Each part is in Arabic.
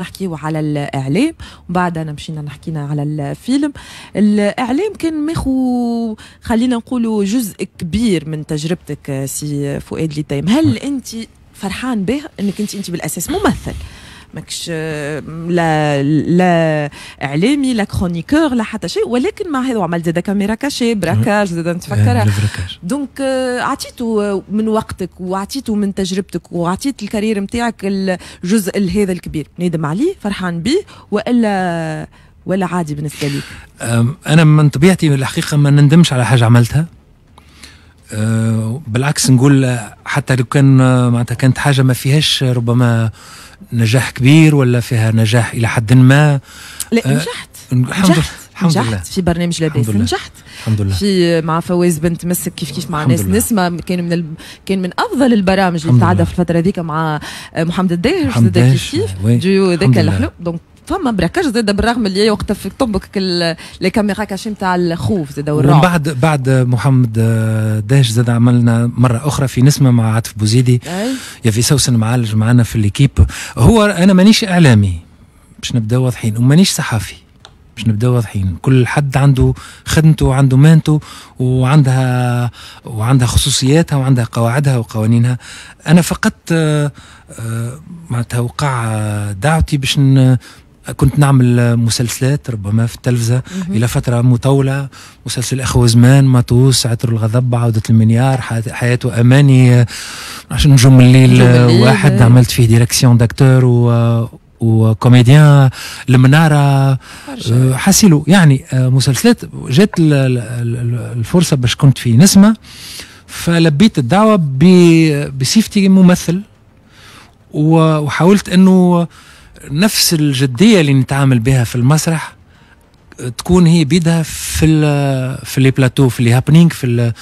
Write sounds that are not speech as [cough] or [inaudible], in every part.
نحكيو على الاعلام وبعدها مشينا نحكينا على الفيلم الاعلام كان ماخو خلينا نقولوا جزء كبير من تجربتك سي فؤاد لتيم هل انت فرحان به انك انت انت بالاساس ممثل ماكش لا لا اعلامي لا كرونيكور لا حتى شيء ولكن مع هذا عملت زاد كاميرا كاشي براكاج زاد نتفكرها دونك آه، عطيته آه، من وقتك وعطيته من تجربتك واعطيت الكارير نتاعك الجزء هذا الكبير ندم عليه فرحان به والا ولا عادي بالنسبه لي انا من طبيعتي الحقيقه ما نندمش على حاجه عملتها آه، بالعكس نقول حتى لو كان آه، معناتها كانت حاجه ما فيهاش ربما نجاح كبير ولا فيها نجاح الى حد ما لا آه، نجحت الحمد لله الحمد لله في برنامج لاباس نجحت الحمد لله في مع فواز بنت مسك كيف كيف مع ناس نسمة كان من ال... كان من افضل البرامج اللي تعدى في الفتره هذيك مع محمد الداهر كيف كيف ديو ذاك الحلو دونك فما براكاج زاد بالرغم اللي وقتها في طبك لي كاميرا كاشي نتاع الخوف زاد والرعب بعد بعد محمد آه، داش زاد عملنا مره اخرى في نسمه مع عاطف بوزيدي يا في سوسن معالج معنا في ليكيب هو انا مانيش اعلامي باش نبدا واضحين ومانيش صحفي باش نبدا واضحين كل حد عنده خدمته وعنده مهنته وعندها وعندها خصوصياتها وعندها قواعدها وقوانينها انا فقط آه، آه، معناتها وقع دعوتي باش كنت نعمل مسلسلات ربما في التلفزة إلى فترة مطولة مسلسل أخو زمان مطوس عطر الغضب عودة المنيار حياة أماني عشان نجوم الليل واحد عملت فيه ديركسيون داكتور و وكوميديان المناره آه، حسيلو يعني آه، مسلسلات جات الفرصه باش كنت في نسمه فلبيت الدعوه بصفتي ممثل وحاولت انه نفس الجديه اللي نتعامل بها في المسرح تكون هي بيدها في الـ في لي بلاتو في لي هابنينغ في الـ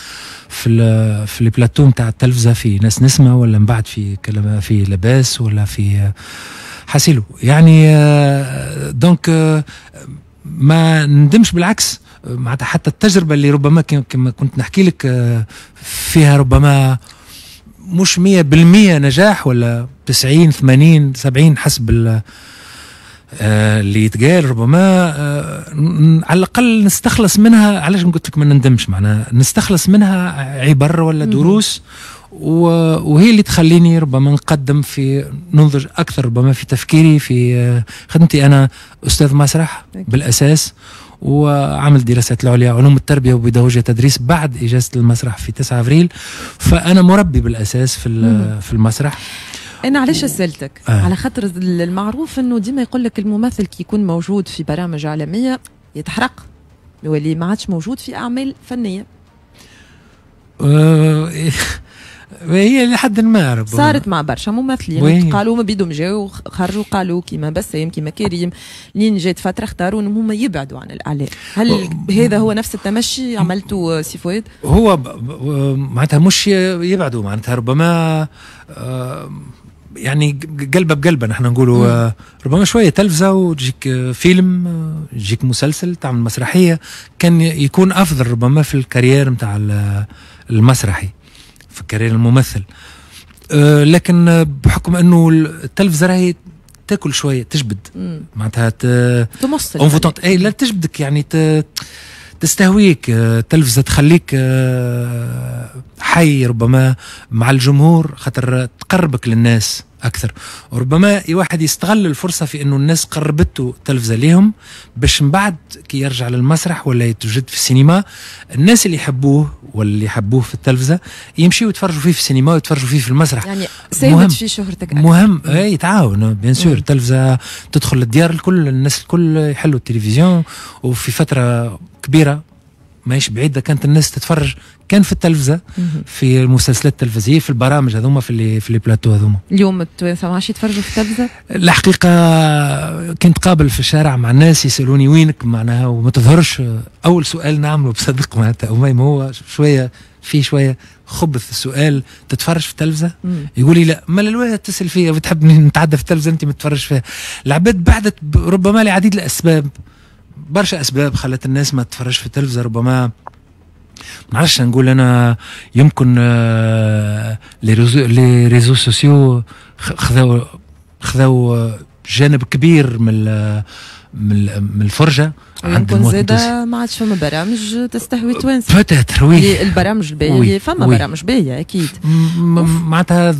في الـ في لي بلاتو نتاع التلفزه في ناس نسمع ولا من بعد في كلام في لباس ولا في حاسيلو يعني دونك ما ندمش بالعكس معناتها حتى التجربه اللي ربما كما كنت نحكي لك فيها ربما مش مية بالمية نجاح ولا تسعين ثمانين سبعين حسب آه، اللي يتقال ربما آه، على الاقل نستخلص منها علاش قلت لك ما نندمش معناها نستخلص منها عبر ولا دروس وهي اللي تخليني ربما نقدم في ننضج اكثر ربما في تفكيري في آه، خدمتي انا استاذ مسرح بالاساس وعمل دراسات العليا علوم التربيه وبيداغوجيا تدريس بعد اجازه المسرح في 9 ابريل فانا مربي بالاساس في في المسرح انا علاش سالتك آه. على خاطر المعروف انه ديما يقول لك الممثل كي يكون موجود في برامج عالميه يتحرق يولي ما عادش موجود في اعمال فنيه آه، هي لحد ما ربما صارت مع برشا ممثلين يعني قالوا ما بيدهم جاو خرجوا قالوا كيما بسام كيما كريم لين جات فتره اختاروا انهم هما يبعدوا عن الاعلام هل هذا هو نفس التمشي عملته سي فؤاد؟ هو ب... معناتها مش يبعدوا معناتها ربما آه، يعني قلبه بقلبه نحن نقولوا آه، ربما شويه تلفزه وتجيك آه، فيلم تجيك مسلسل تعمل مسرحيه كان يكون افضل ربما في الكارير نتاع المسرحي في كارير الممثل أه، لكن بحكم انه التلفزه راهي تاكل شويه تجبد معناتها تمص يعني. اي لا تجبدك يعني ت... تستهويك التلفزه أه، تخليك أه، حي ربما مع الجمهور خاطر تقربك للناس اكثر وربما واحد يستغل الفرصه في انه الناس قربته تلفزه ليهم باش من بعد كي يرجع للمسرح ولا يتوجد في السينما الناس اللي يحبوه واللي يحبوه في التلفزه يمشيوا يتفرجوا فيه في السينما ويتفرجوا فيه في المسرح يعني مهم في شهرتك أكثر. مهم اي تعاون بيان سور التلفزه تدخل للديار الكل الناس الكل يحلوا التلفزيون وفي فتره كبيره ماهيش بعيده كانت الناس تتفرج كان في التلفزه في المسلسلات التلفزيه في البرامج هذوما في اللي في البلاتو بلاتو هذوما اليوم التوانسه ما عادش يتفرجوا في التلفزه الحقيقه كنت قابل في الشارع مع الناس يسالوني وينك معناها وما تظهرش اول سؤال نعمله بصدق معناتها امي هو شويه في شويه خبث السؤال تتفرج في التلفزه يقول لي لا ما الواحد تسال فيا بتحب نتعدى في التلفزه انت ما تتفرجش فيها العباد بعدت ربما لعديد الاسباب برشا اسباب خلت الناس ما تتفرجش في التلفزه ربما ما عرفش نقول انا يمكن آه، لي ريزو لي ريزو سوسيو خذوا خذوا آه، جانب كبير من من الفرجه عند المواطن زادا ما عادش فما برامج تستهوي التوانسه فتاتر وي البرامج الباهيه فما وي. برامج باهيه اكيد معناتها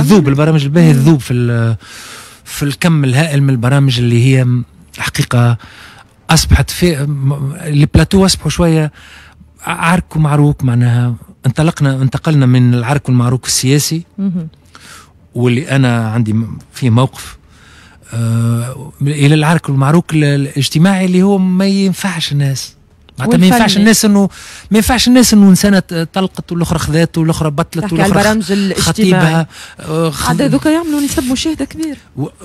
ذوب البرامج الباهيه ذوب في في الكم الهائل من البرامج اللي هي الحقيقه اصبحت في البلاتو اصبحوا شويه عرك ومعروك معناها انطلقنا انتقلنا من العرك والمعروك السياسي واللي انا عندي فيه موقف آه الى العرك والمعروك الاجتماعي اللي هو ما ينفعش الناس معناتها ما ينفعش الناس انه ما ينفعش الناس انه انسانه طلقت والاخرى خذات والاخرى بطلت والاخرى خطيبها هذا آه، ذوك يعملوا نسب مشاهده كبير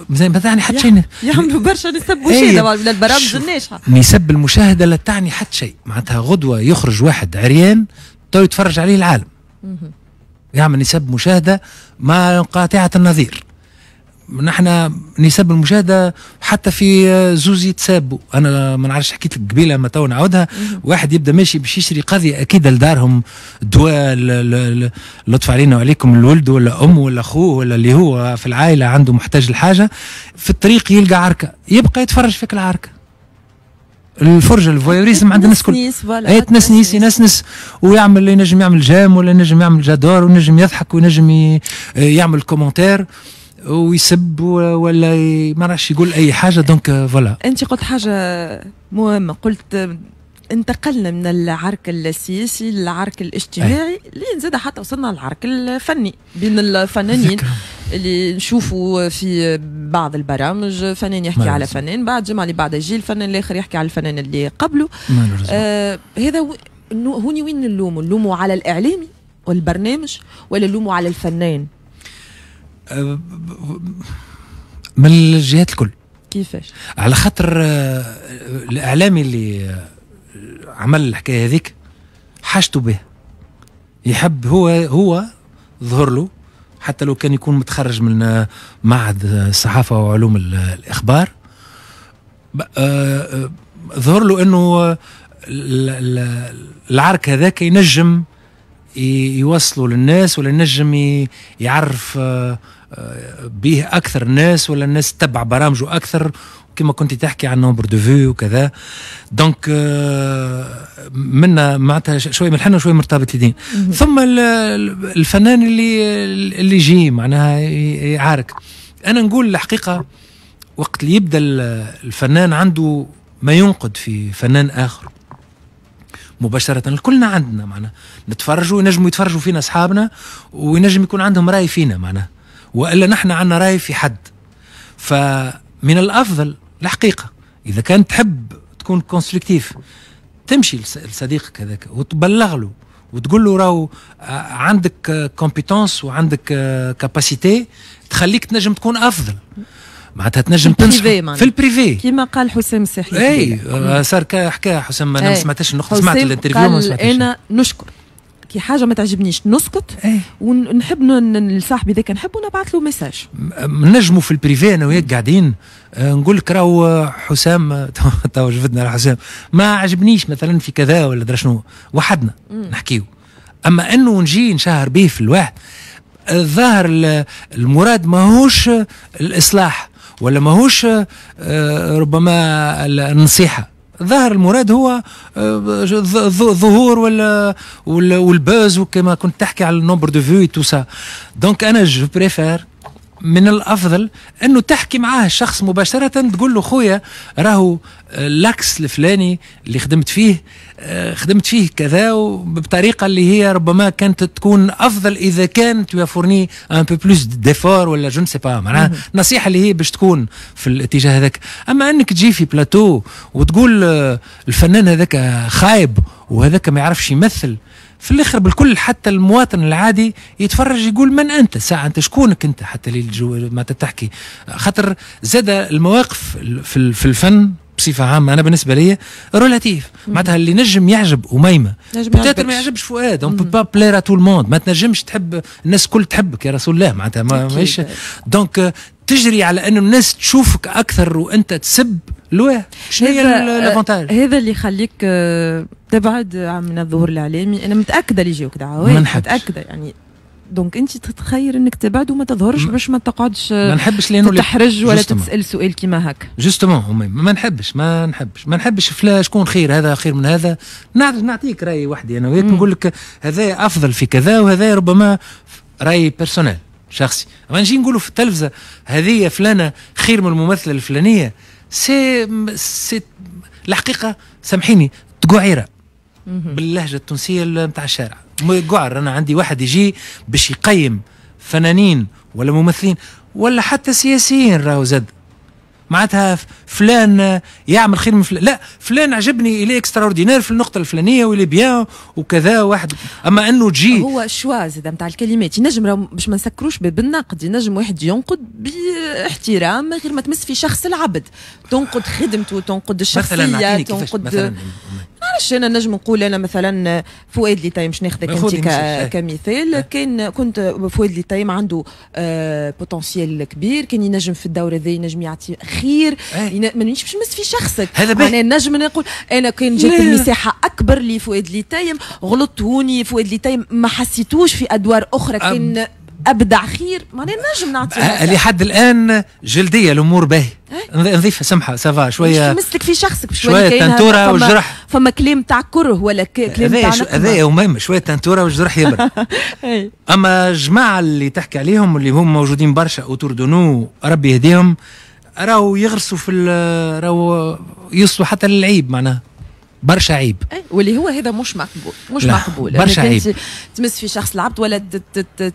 ما تعني حتى شيء يعملوا برشا نسب مشاهده من البرامج الناجحه نسب المشاهده لا تعني حتى شيء معناتها غدوه يخرج واحد عريان تو يتفرج عليه العالم يعمل نسب مشاهده ما قاطعه النظير نحن نسب المشاهده حتى في زوز يتسابوا انا ما نعرفش حكيت لك قبيله ما تو نعاودها واحد يبدا ماشي باش يشري قضيه اكيد لدارهم دواء لطف علينا وعليكم الولد ولا ام ولا اخوه ولا اللي هو في العائله عنده محتاج لحاجه في الطريق يلقى عركه يبقى يتفرج فيك العركه الفرجه الفويريزم عند الناس كل اي تنسنيس ينسنس ويعمل ينجم يعمل جام ولا ينجم يعمل جادور وينجم يضحك وينجم يعمل كومنتير ويسب ولا ما راش يقول اي حاجه دونك فوالا euh, انت قلت حاجه مهمه قلت آه، انتقلنا من العرك السياسي للعرك الاجتماعي اللي زاد حتى وصلنا للعرك الفني بين الفنانين [laughs] اللي نشوفوا في بعض البرامج فنان يحكي على فنان بعد جمع اللي بعد يجي الفنان الاخر يحكي على الفنان اللي قبله آه هذا هوني وين اللوم اللوم على الاعلامي والبرنامج ولا اللوم على الفنان أه، من الجهات الكل كيفاش على خاطر أه، الاعلامي اللي أه، عمل الحكايه هذيك حاجته به يحب هو هو ظهر له حتى لو كان يكون متخرج من معهد الصحافه وعلوم الاخبار ظهر له انه العرك هذاك ينجم يوصلوا للناس ولا نجم يعرف به آه، آه، اكثر الناس ولا الناس تتبع برامجه اكثر كما كنت تحكي عن نومبر دو فيو وكذا دونك آه، منا معناتها شويه من الحنه وشويه مرتبط لدين ثم الفنان اللي اللي جي معناها يعارك انا نقول الحقيقه وقت اللي يبدا الفنان عنده ما ينقد في فنان اخر مباشره الكلنا عندنا معناها نتفرجوا ينجموا يتفرجوا فينا اصحابنا وينجم يكون عندهم راي فينا معناها والا نحن عندنا راي في حد فمن الافضل الحقيقه اذا كان تحب تكون كونستركتيف تمشي لصديقك هذاك وتبلغ له وتقول له راهو آه، عندك كومبيتونس وعندك كاباسيتي آه، تخليك تنجم تكون افضل معناتها تنجم تنصح في البريفي كيما قال حسام الساحلي اي آه، صار حكى حسام انا ما سمعتش النقطه سمعت الانترفيو ما سمعتش انا نشكر كي حاجه ما تعجبنيش نسكت ونحب لصاحبي ذاك نحب نبعث له ميساج نجموا في البريفي انا وياك قاعدين آه، نقول لك راهو آه، حسام [laughs] تو جبدنا على حسام ما عجبنيش مثلا في كذا ولا درا شنو وحدنا نحكيو اما انه نجي نشهر به في الواحد الظاهر المراد ماهوش الاصلاح ولا ماهوش آه، ربما النصيحه ظهر المراد هو الظهور آه، ولا والباز وكما كنت تحكي على النومبر دو فيو تو سا دونك انا جو بريفير من الافضل انه تحكي معاه الشخص مباشره تقول له خويا راهو آه، لاكس الفلاني اللي خدمت فيه آه، خدمت فيه كذا وبطريقه اللي هي ربما كانت تكون افضل اذا كان فورني ان بو بلوس ديفور ولا جون سي با معناها النصيحه اللي هي باش تكون في الاتجاه هذاك اما انك تجي في بلاتو وتقول آه، الفنان هذاك خايب وهذاك ما يعرفش يمثل في الاخر بالكل حتى المواطن العادي يتفرج يقول من انت ساعه انت شكونك انت حتى اللي ما تحكي خاطر زاد المواقف في, في الفن بصفة عامة أنا بالنسبة لي رولاتيف معناتها اللي نجم يعجب أميمة بتاتر ما يعجبش فؤاد أون با بلير تو الموند ما تنجمش تحب الناس الكل تحبك يا رسول الله معناتها ماهيش دونك تجري على أنه الناس تشوفك أكثر وأنت تسب لواه شنو هي آه، الافونتاج هذا اللي يخليك آه، تبعد من الظهور الاعلامي انا متاكده اللي يجيوك دعوات متاكده يعني دونك انت تتخير انك تبعد وما تظهرش باش ما تقعدش آه، ما نحبش لانه تحرج ولا تسال سؤال كيما هكا جوستومون ما نحبش ما نحبش ما نحبش فلا شكون خير هذا خير من هذا نعطيك راي وحدي انا وياك نقول لك هذا افضل في كذا وهذا ربما راي بيرسونيل شخصي اما نجي نقولوا في التلفزه هذه فلانه خير من الممثله الفلانيه سي سي الحقيقه سامحيني تقعيره باللهجه التونسيه نتاع الشارع قعر انا عندي واحد يجي باش يقيم فنانين ولا ممثلين ولا حتى سياسيين راهو زاد معناتها فلان يعمل خير من فلان لا فلان عجبني الي اكستراوردينير في النقطه الفلانيه ولي بيان وكذا واحد اما انه تجي هو الشوا زاد نتاع الكلمات ينجم باش ما نسكروش باب النقد ينجم واحد ينقد باحترام غير ما تمس في شخص العبد تنقد خدمته تنقد الشخصيه مثلا تنقد مثلا معلش انا نجم نقول انا مثلا فؤاد اللي تايم باش ناخذك انت إيه. كمثال إيه. كان كنت فؤاد اللي تايم عنده بوتنسيال آه، كبير كان ينجم في الدوره هذا ينجم يعطي خير إيه. مانيش باش نمس في شخصك هذا نجم نقول انا كان جات المساحه اكبر لفؤاد اللي تايم غلطت هوني فؤاد اللي تايم ما حسيتوش في ادوار اخرى كان ابدع خير معناها نجم نعطي آه، لحد الان جلديه الامور باهي نظيفه سمحه سافا شويه مثلك في شخصك شويه, تنتوره وجرح فما كلام تاع كره ولا آه، كلام تاع هذا ومهم شويه تنتوره وجرح يبرد [laughs] إيه. اما الجماعه اللي تحكي عليهم اللي هم موجودين برشا اوتور دونو ربي يهديهم راهو يغرسوا في راهو يصلوا حتى للعيب معناها برشا عيب إيه، واللي هو هذا مش مقبول مش مقبول برشا عيب تمس في شخص العبد ولا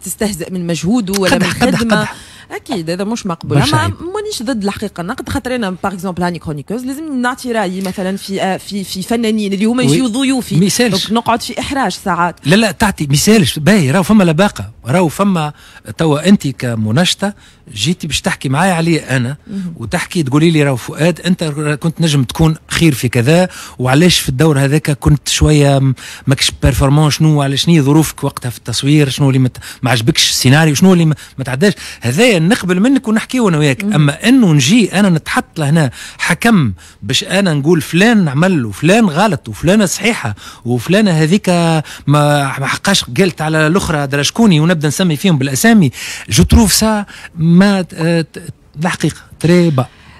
تستهزئ من مجهوده ولا من خدمه اكيد هذا مش مقبول اما مانيش ضد الحقيقه النقد خاطر انا باغ اكزومبل هاني كرونيكوز لازم نعطي رايي مثلا في آه، في في فنانين اللي هما يجيو ضيوفي دونك نقعد في احراج ساعات لا لا تعطي مثالش باهي راهو فما لباقه راهو فما توا انت كمنشطه جيتي باش تحكي معايا علي انا وتحكي تقولي لي راهو فؤاد انت كنت نجم تكون خير في كذا وعلاش في الدور هذاك كنت شويه ماكش بيرفورمون شنو على شنو ظروفك وقتها في التصوير شنو اللي ما عجبكش السيناريو شنو اللي ما تعداش هذايا نقبل منك ونحكي انا وياك اما انه نجي انا نتحط لهنا حكم باش انا نقول فلان عمل وفلان غلط وفلانه صحيحه وفلانه هذيك ما حقاش قالت على الاخرى درا شكوني ونبدا نسمي فيهم بالاسامي جو تروف سا ما الحقيقه تري با